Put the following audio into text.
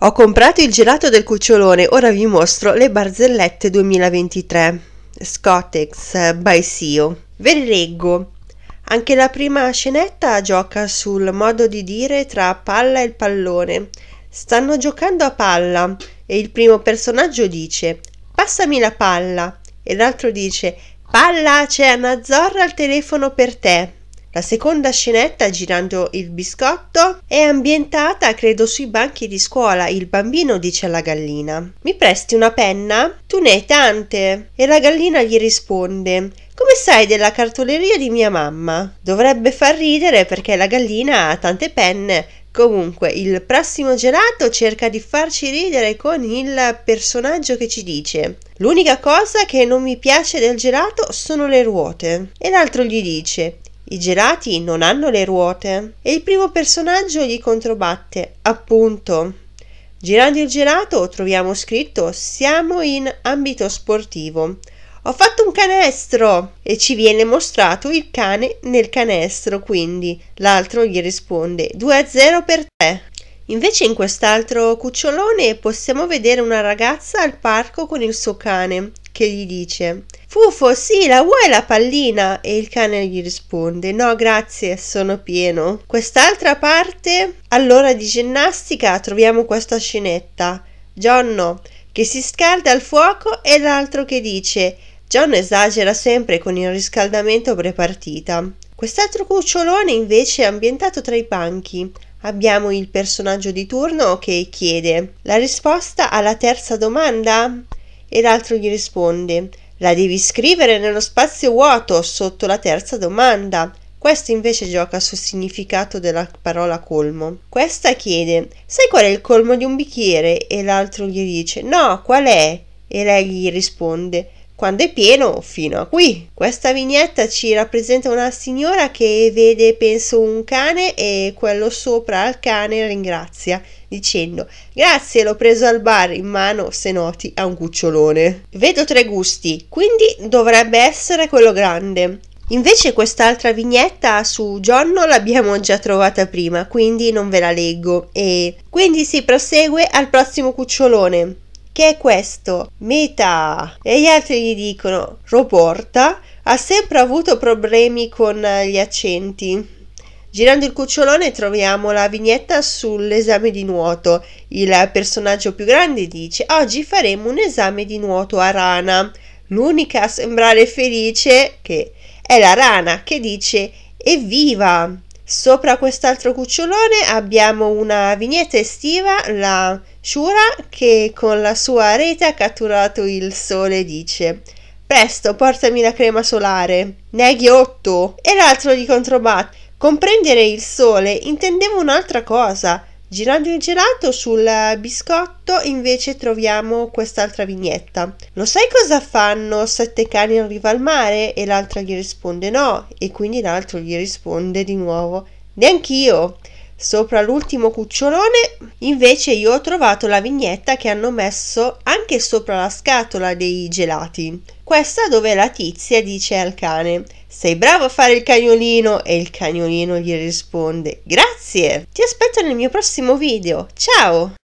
Ho comprato il gelato del cucciolone, ora vi mostro le barzellette 2023. Scottex by Sio. Ve le leggo. Anche la prima scenetta gioca sul modo di dire tra palla e pallone. Stanno giocando a palla e il primo personaggio dice Passami la palla e l'altro dice Palla, c'è una Zorra al telefono per te. La seconda scenetta, girando il biscotto, è ambientata, credo, sui banchi di scuola. Il bambino dice alla gallina: Mi presti una penna? Tu ne hai tante. E la gallina gli risponde: come sai della cartoleria di mia mamma? Dovrebbe far ridere perché la gallina ha tante penne. Comunque, il prossimo gelato cerca di farci ridere con il personaggio che ci dice: L'unica cosa che non mi piace del gelato sono le ruote. E l'altro gli dice: i gelati non hanno le ruote. E il primo personaggio gli controbatte, appunto. Girando il gelato troviamo scritto siamo in ambito sportivo. Ho fatto un canestro e ci viene mostrato il cane nel canestro, quindi l'altro gli risponde 2 a 0 per te. Invece in quest'altro cucciolone possiamo vedere una ragazza al parco con il suo cane, che gli dice Fufo, sì, la vuoi la pallina? E il cane gli risponde No, grazie, sono pieno. Quest'altra parte, all'ora di ginnastica, troviamo questa scenetta. Johnno che si scalda al fuoco e l'altro che dice John esagera sempre con il riscaldamento prepartita. Quest'altro cucciolone invece è ambientato tra i banchi, Abbiamo il personaggio di turno che chiede la risposta alla terza domanda e l'altro gli risponde la devi scrivere nello spazio vuoto sotto la terza domanda. Questo invece gioca sul significato della parola colmo. Questa chiede: Sai qual è il colmo di un bicchiere? E l'altro gli dice: No, qual è? E lei gli risponde: quando è pieno fino a qui. Questa vignetta ci rappresenta una signora che vede, penso, un cane e quello sopra al cane ringrazia dicendo grazie l'ho preso al bar in mano se noti a un cucciolone. Vedo tre gusti, quindi dovrebbe essere quello grande. Invece quest'altra vignetta su Johnno l'abbiamo già trovata prima, quindi non ve la leggo e quindi si prosegue al prossimo cucciolone. Che è questo? Meta! E gli altri gli dicono: Roporta ha sempre avuto problemi con gli accenti. Girando il cucciolone troviamo la vignetta sull'esame di nuoto. Il personaggio più grande dice oggi faremo un esame di nuoto a rana. L'unica a sembrare felice che è la rana che dice evviva! Sopra quest'altro cucciolone abbiamo una vignetta estiva, la Shura, che con la sua rete ha catturato il sole e dice «Presto, portami la crema solare, neghi otto!» E l'altro gli controbatte «Comprendere il sole intendevo un'altra cosa, Girando il gelato sul biscotto invece troviamo quest'altra vignetta. Lo sai cosa fanno sette cani in riva al mare? E l'altra gli risponde no e quindi l'altro gli risponde di nuovo neanch'io. Sopra l'ultimo cucciolone invece io ho trovato la vignetta che hanno messo anche sopra la scatola dei gelati. Questa dove la tizia dice al cane sei bravo a fare il cagnolino e il cagnolino gli risponde Grazie! Ti aspetto nel mio prossimo video. Ciao!